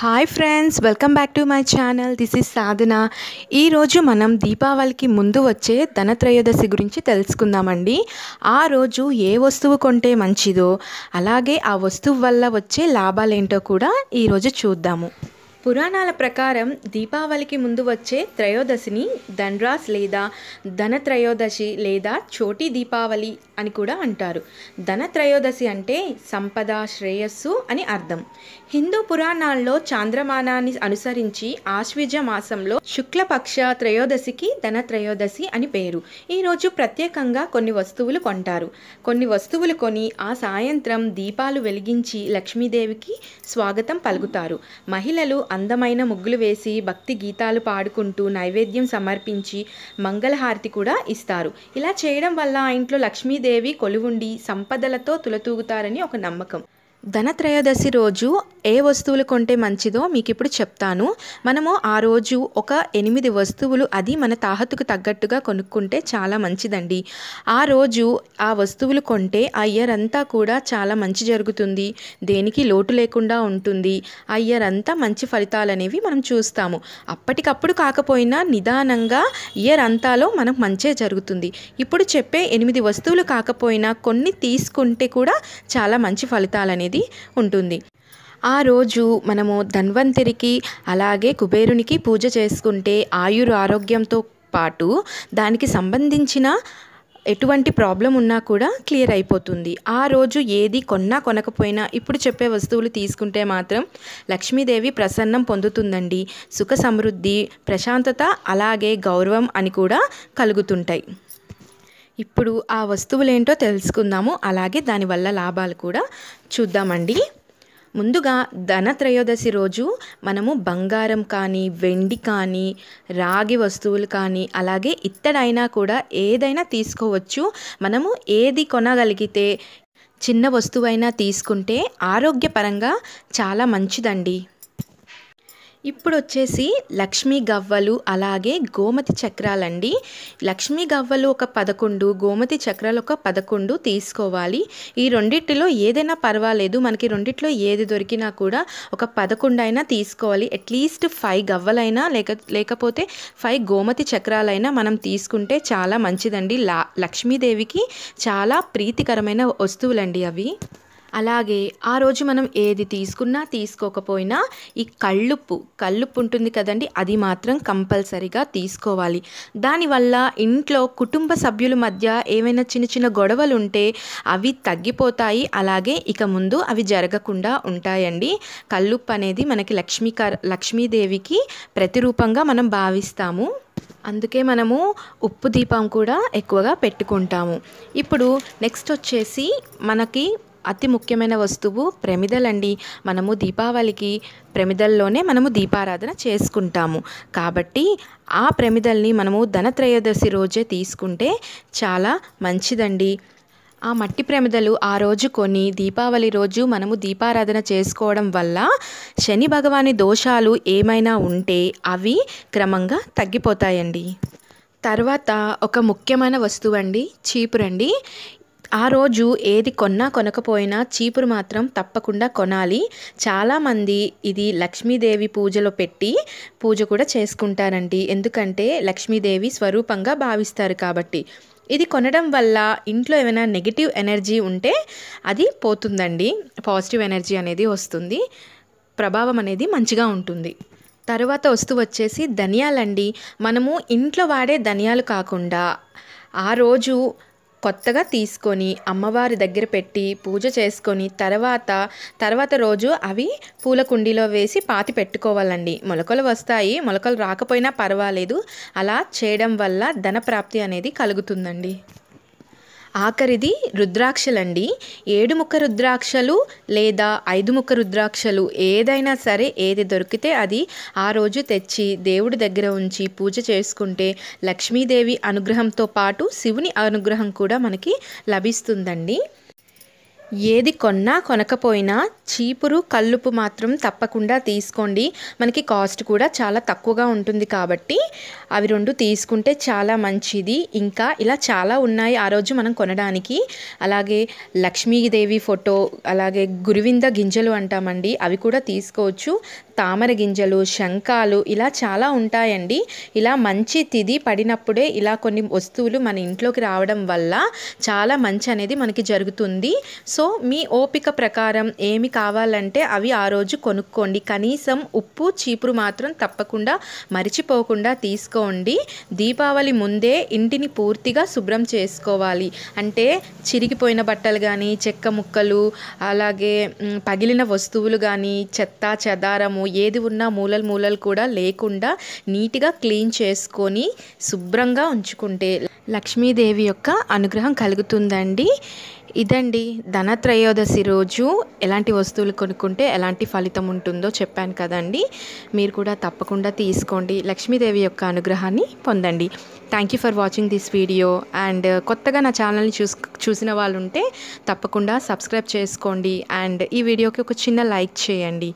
hi friends welcome back to my channel this is Sadhana ఈరోజు మనం దీపావళికి ముందు వచ్చే ధనత్రయోదశి గురించి తెలుసుకుందామండి ఆ రోజు ఏ వస్తువు కొంటే మంచిదో అలాగే ఆ వస్తువు వల్ల వచ్చే లాభాలేంటో కూడా ఈరోజు చూద్దాము పురాణాల ప్రకారం దీపావళికి ముందు వచ్చే త్రయోదశిని ధన్రాస్ లేదా ధన త్రయోదశి లేదా చోటి దీపావళి అని కూడా అంటారు ధన త్రయోదశి అంటే సంపద శ్రేయస్సు అని అర్థం హిందూ పురాణాల్లో చాంద్రమానాన్ని అనుసరించి ఆశ్విజ మాసంలో శుక్లపక్ష త్రయోదశికి ధన త్రయోదశి అని పేరు ఈరోజు ప్రత్యేకంగా కొన్ని వస్తువులు కొంటారు కొన్ని వస్తువులు కొని ఆ సాయంత్రం దీపాలు వెలిగించి లక్ష్మీదేవికి స్వాగతం పలుకుతారు మహిళలు అందమైన ముగ్గులు వేసి భక్తి గీతాలు పాడుకుంటూ నైవేద్యం సమర్పించి మంగళహారతి కూడా ఇస్తారు ఇలా చేయడం వల్ల ఆ ఇంట్లో లక్ష్మీదేవి కొలువుండి సంపదలతో తులతూగుతారని ఒక నమ్మకం ధనత్రయోదశి రోజు ఏ వస్తువులు కొంటే మంచిదో మీకు ఇప్పుడు చెప్తాను మనము ఆ రోజు ఒక ఎనిమిది వస్తువులు అది మన తాహతుకు తగ్గట్టుగా కొనుక్కుంటే చాలా మంచిదండి ఆ రోజు ఆ వస్తువులు కొంటే ఆ ఇయర్ అంతా కూడా చాలా మంచి జరుగుతుంది దేనికి లోటు లేకుండా ఉంటుంది ఆ ఇయర్ అంతా మంచి ఫలితాలు అనేవి మనం చూస్తాము అప్పటికప్పుడు కాకపోయినా నిదానంగా ఇయర్ అంతాలో మనకు మంచే జరుగుతుంది ఇప్పుడు చెప్పే ఎనిమిది వస్తువులు కాకపోయినా కొన్ని తీసుకుంటే కూడా చాలా మంచి ఫలితాలు అనేది ఉంటుంది ఆ రోజు మనము ధన్వంతరికి అలాగే కుబేరునికి పూజ చేసుకుంటే ఆయుర్ ఆరోగ్యంతో పాటు దానికి సంబంధించిన ఎటువంటి ప్రాబ్లం ఉన్నా కూడా క్లియర్ అయిపోతుంది ఆ రోజు ఏది కొన్నా కొనకపోయినా ఇప్పుడు చెప్పే వస్తువులు తీసుకుంటే మాత్రం లక్ష్మీదేవి ప్రసన్నం పొందుతుందండి సుఖ సమృద్ధి ప్రశాంతత అలాగే గౌరవం అని కూడా కలుగుతుంటాయి ఇప్పుడు ఆ వస్తువులు ఏంటో తెలుసుకుందాము అలాగే దానివల్ల లాభాలు కూడా చూద్దామండి ముందుగా ధనత్రయోదశి రోజు మనము బంగారం కానీ వెండి కానీ రాగి వస్తువులు కానీ అలాగే ఇత్తడైనా కూడా ఏదైనా తీసుకోవచ్చు మనము ఏది కొనగలిగితే చిన్న వస్తువైనా తీసుకుంటే ఆరోగ్యపరంగా చాలా మంచిదండి ఇప్పుడు వచ్చేసి లక్ష్మీ గవ్వలు అలాగే గోమతి చక్రాలండి లక్ష్మీ గవ్వలు ఒక పదకొండు గోమతి చక్రాలు ఒక పదకొండు తీసుకోవాలి ఈ రెండిట్లో ఏదైనా పర్వాలేదు మనకి రెండిట్లో ఏది దొరికినా కూడా ఒక పదకొండు అయినా తీసుకోవాలి అట్లీస్ట్ ఫైవ్ గవ్వలైనా లేక లేకపోతే ఫైవ్ గోమతి చక్రాలైనా మనం తీసుకుంటే చాలా మంచిదండి లా లక్ష్మీదేవికి చాలా ప్రీతికరమైన వస్తువులండి అవి అలాగే ఆ రోజు మనం ఏది తీసుకున్నా తీసుకోకపోయినా ఈ కళ్ళుప్పు కళ్ళుప్పు ఉంటుంది కదండి అది మాత్రం కంపల్సరీగా తీసుకోవాలి దానివల్ల ఇంట్లో కుటుంబ సభ్యుల మధ్య ఏమైనా చిన్న చిన్న గొడవలు ఉంటే అవి తగ్గిపోతాయి అలాగే ఇక ముందు అవి జరగకుండా ఉంటాయండి కళ్ళుప్పు అనేది మనకి లక్ష్మీక లక్ష్మీదేవికి ప్రతిరూపంగా మనం భావిస్తాము అందుకే మనము ఉప్పు దీపం కూడా ఎక్కువగా పెట్టుకుంటాము ఇప్పుడు నెక్స్ట్ వచ్చేసి మనకి అతి ముఖ్యమైన వస్తువు ప్రమిదలండి మనము దీపావళికి ప్రమిదల్లోనే మనము దీపారాధన చేసుకుంటాము కాబట్టి ఆ ప్రమిదల్ని మనము ధనత్రయోదశి రోజే తీసుకుంటే చాలా మంచిదండి ఆ మట్టి ప్రమిదలు ఆ రోజు కొని దీపావళి రోజు మనము దీపారాధన చేసుకోవడం వల్ల శని భగవాని దోషాలు ఏమైనా ఉంటే అవి క్రమంగా తగ్గిపోతాయండి తర్వాత ఒక ముఖ్యమైన వస్తువు అండి చీపురండి ఆ రోజు ఏది కొన్నా కొనకపోయినా చీపురు మాత్రం తప్పకుండా కొనాలి చాలామంది ఇది లక్ష్మీదేవి పూజలో పెట్టి పూజ కూడా చేసుకుంటారండి ఎందుకంటే లక్ష్మీదేవి స్వరూపంగా భావిస్తారు కాబట్టి ఇది కొనడం వల్ల ఇంట్లో ఏమైనా నెగిటివ్ ఎనర్జీ ఉంటే అది పోతుందండి పాజిటివ్ ఎనర్జీ అనేది వస్తుంది ప్రభావం అనేది మంచిగా ఉంటుంది తర్వాత వస్తూ వచ్చేసి ధనియాలండి మనము ఇంట్లో వాడే ధనియాలు కాకుండా ఆ రోజు కొత్తగా తీసుకొని అమ్మవారి దగ్గర పెట్టి పూజ చేసుకొని తర్వాత తర్వాత రోజు అవి పూల కుండీలో వేసి పాతి పెట్టుకోవాలండి మొలకలు వస్తాయి మొలకలు రాకపోయినా పర్వాలేదు అలా చేయడం వల్ల ధనప్రాప్తి అనేది కలుగుతుందండి ఆఖరిది రుద్రాక్షలండి ఏడు ముక్క రుద్రాక్షలు లేదా ఐదు ముక్క రుద్రాక్షలు ఏదైనా సరే ఏది దొరికితే అది ఆ రోజు తెచ్చి దేవుడి దగ్గర ఉంచి పూజ చేసుకుంటే లక్ష్మీదేవి అనుగ్రహంతో పాటు శివుని అనుగ్రహం కూడా మనకి లభిస్తుందండి ఏది కొన్నా కొనకపోయినా చీపురు కల్లుపు మాత్రం తప్పకుండా తీసుకోండి మనకి కాస్ట్ కూడా చాలా తక్కువగా ఉంటుంది కాబట్టి అవి రెండు తీసుకుంటే చాలా మంచిది ఇంకా ఇలా చాలా ఉన్నాయి ఆ రోజు మనం కొనడానికి అలాగే లక్ష్మీదేవి ఫోటో అలాగే గురువింద గింజలు అంటామండి అవి కూడా తీసుకోవచ్చు తామర గింజలు శంఖాలు ఇలా చాలా ఉంటాయండి ఇలా మంచి తిది పడినప్పుడే ఇలా కొన్ని వస్తువులు మన ఇంట్లోకి రావడం వల్ల చాలా మంచి అనేది మనకి జరుగుతుంది సో మీ ఓపిక ప్రకారం ఏమి కావాలంటే అవి ఆ రోజు కొనుక్కోండి కనీసం ఉప్పు చీపురు మాత్రం తప్పకుండా మరిచిపోకుండా తీసుకోండి దీపావళి ముందే ఇంటిని పూర్తిగా శుభ్రం చేసుకోవాలి అంటే చిరిగిపోయిన బట్టలు కానీ చెక్క ముక్కలు అలాగే పగిలిన వస్తువులు కానీ చెత్త చెదారము ఏది ఉన్నా మూలలు మూలలు కూడా లేకుండా నీట్గా క్లీన్ చేసుకొని శుభ్రంగా ఉంచుకుంటే లక్ష్మీదేవి యొక్క అనుగ్రహం కలుగుతుందండి ఇదండి ధనత్రయోదశి రోజు ఎలాంటి వస్తువులు కొనుక్కుంటే ఎలాంటి ఫలితం ఉంటుందో చెప్పాను కదండి మీరు కూడా తప్పకుండా తీసుకోండి లక్ష్మీదేవి యొక్క అనుగ్రహాన్ని పొందండి thank you for watching this video and కొత్తగా నా ఛానల్ని చూస్ చూసిన వాళ్ళు ఉంటే తప్పకుండా సబ్స్క్రైబ్ చేసుకోండి అండ్ ఈ వీడియోకి ఒక చిన్న లైక్ చేయండి